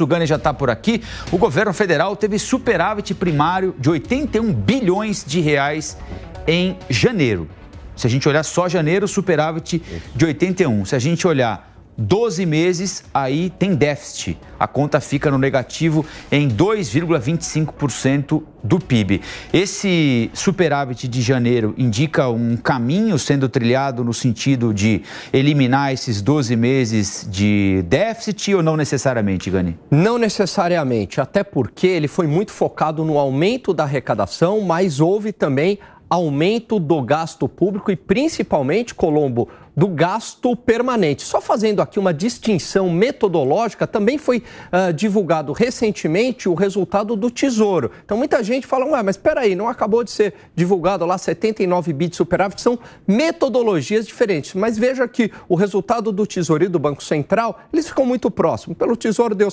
Sugane já está por aqui. O governo federal teve superávit primário de 81 bilhões de reais em janeiro. Se a gente olhar só janeiro, superávit de 81. Se a gente olhar 12 meses, aí tem déficit. A conta fica no negativo em 2,25% do PIB. Esse superávit de janeiro indica um caminho sendo trilhado no sentido de eliminar esses 12 meses de déficit ou não necessariamente, Gani? Não necessariamente, até porque ele foi muito focado no aumento da arrecadação, mas houve também aumento do gasto público e principalmente, Colombo, do gasto permanente. Só fazendo aqui uma distinção metodológica, também foi uh, divulgado recentemente o resultado do Tesouro. Então, muita gente fala, ué, mas peraí, não acabou de ser divulgado lá 79 bits superávit? São metodologias diferentes. Mas veja que o resultado do Tesouro e do Banco Central, eles ficam muito próximos. Pelo Tesouro deu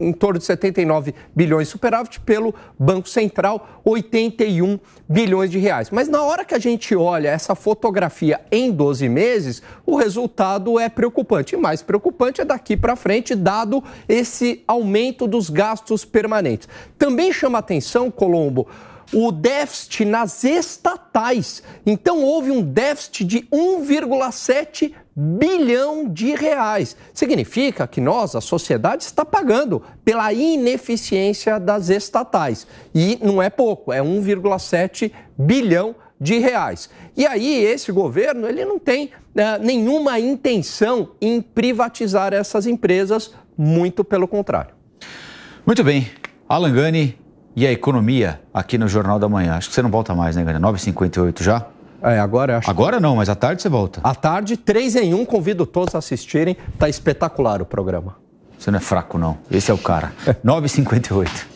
em torno de 79 bilhões superávit, pelo Banco Central, 81 bilhões de reais. Mas na hora que a gente olha essa fotografia em 12 meses, o resultado é preocupante. E mais preocupante é daqui para frente, dado esse aumento dos gastos permanentes. Também chama atenção, Colombo, o déficit nas estatais. Então houve um déficit de 1,7 bilhão de reais. Significa que nós, a sociedade, está pagando pela ineficiência das estatais. E não é pouco, é 1,7 bilhão de reais. E aí esse governo ele não tem né, nenhuma intenção em privatizar essas empresas, muito pelo contrário. Muito bem, Alan Gani e a economia aqui no Jornal da Manhã. Acho que você não volta mais, né, Gani? 9h58 já? É, agora acho. Agora não, mas à tarde você volta. À tarde, três em um convido todos a assistirem. Tá espetacular o programa. Você não é fraco, não. Esse é o cara. 9h58.